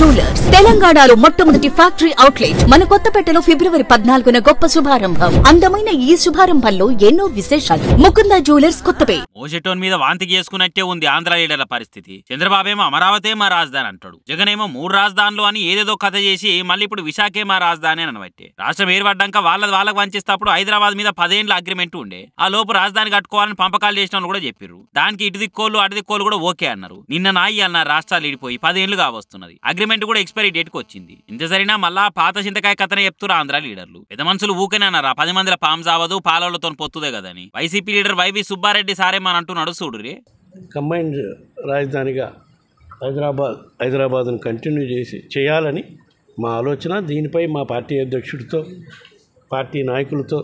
jewellers తెలంగాణలో మొట్టమొదటి factory outlet మన కొత్తపేటలో ఫిబ్రవరి పద్నాలుగున గొప్ప శుభారంభం అందమైన ఈ శుభారంభంలో ఎన్నో విశేషాలు ముకుంద జ్యువెలర్స్ కొత్తపేటోన్ మీద వాంతి చేసుకున్నట్టే ఉంది ఆంధ్ర లీడర్ల పరిస్థితి చంద్రబాబేమో అమరావతే మా రాజధాని అంటాడు జగనేమో మూడు రాజధానులు అని ఏదేదో కథ చేసి మళ్ళీ ఇప్పుడు విశాఖే మా రాజధాని అని అనబట్టే రాష్ట్రం ఏర్పడ్డాక వాళ్ళ వాళ్ళకు వంచేస్తప్పుడు హైదరాబాద్ మీద పదేళ్ళ అగ్రిమెంట్ ఉండే ఆ లోపు రాజధాని కట్టుకోవాలని పంపకాలు చేసిన కూడా చెప్పారు దానికి ఇటు దిక్కోళ్ళు అటు దిక్కోళ్ళు కూడా ఓకే అన్నారు నిన్న నాయి అన్న రాష్ట్రాలు ఇడిపోయి పదేళ్లుగా వస్తున్నది అగ్రిమెంట్ కూడా ఎక్స్పైరీ డేట్కి వచ్చింది ఇంత సరినా మళ్ళా పాత చింతకాయ కథనే చెప్తురా ఆంధ్ర లీడర్లు పెద్ద మనుషులు ఊకనే అన్నారా పది మందిల పాము అవ్వదు పాలలతో పొత్తుదే కదని వైసీపీ లీడర్ వైవి సుబ్బారెడ్డి సారే మన అంటూ చూడురే కంబైన్డ్ రాజధానిగా హైదరాబాద్ హైదరాబాద్ను కంటిన్యూ చేసి చేయాలని మా ఆలోచన దీనిపై మా పార్టీ అధ్యక్షుడితో పార్టీ నాయకులతో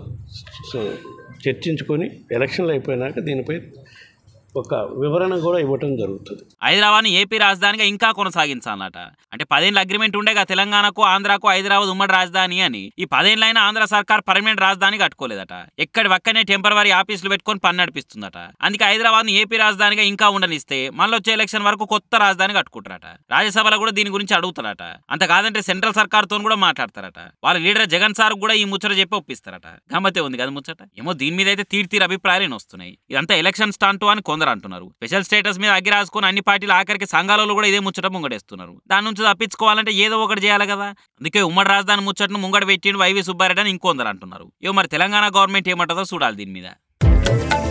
చర్చించుకొని ఎలక్షన్లు అయిపోయినాక దీనిపై ఒక వివరణ కూడా ఇవ్వటం జరుగుతుంది హైదరాబాద్ ఏపీ రాజధానిగా ఇంకా కొనసాగించాలన్నట అంటే పదేళ్ళ అగ్రిమెంట్ ఉండేగా తెలంగాణకు ఆంధ్రాకు హైదరాబాద్ ఉమ్మడి రాజధాని అని ఈ పదేళ్ళైనా ఆంధ్ర సర్కార్ పర్మనెంట్ రాజధాని కట్టుకోలేదట ఎక్కడి ఒక్కనే టెంపరీ ఆఫీసులు పెట్టుకొని పని నడిపిస్తుందట అందుకే హైదరాబాద్ ఏపీ రాజధానిగా ఇంకా ఉండనిస్తే మళ్ళీ వచ్చే ఎలక్షన్ వరకు కొత్త రాజధాని కట్టుకుంటారట రాజ్యసభలో కూడా దీని గురించి అడుగుతారట అంత కాదంటే సెంట్రల్ సర్కార్ తో కూడా మాట్లాడతారట వాళ్ళ లీడర్ జగన్ సార్ కూడా ఈ ముచ్చట చెప్పి ఒప్పిస్తారట గమ్మతే ఉంది కదా ముచ్చట ఏమో దీని మీద అయితే తీరు అభిప్రాయాలు వస్తున్నాయి ఇదంతా ఎలక్షన్ స్టాంటు అని కొందరు అంటున్నారు స్పెషల్ స్టేటస్ మీద అగ్గి రాసుకుని అన్ని పార్టీలు ఆఖరికి సంఘాలలో కూడా ఇదే ముచ్చట ముంగడేస్తున్నారు దాని నుంచి తప్పించుకోవాలంటే ఏదో ఒకటి చేయాలి కదా అందుకే ఉమ్మడి రాజధాని ముచ్చటను ముంగడ పెట్టిండు వైవి సుబ్బారెడ్డి అని ఇంకొందరు అంటున్నారు ఏమో మరి తెలంగాణ గవర్నమెంట్ ఏమంటుందో చూడాలి దీని మీద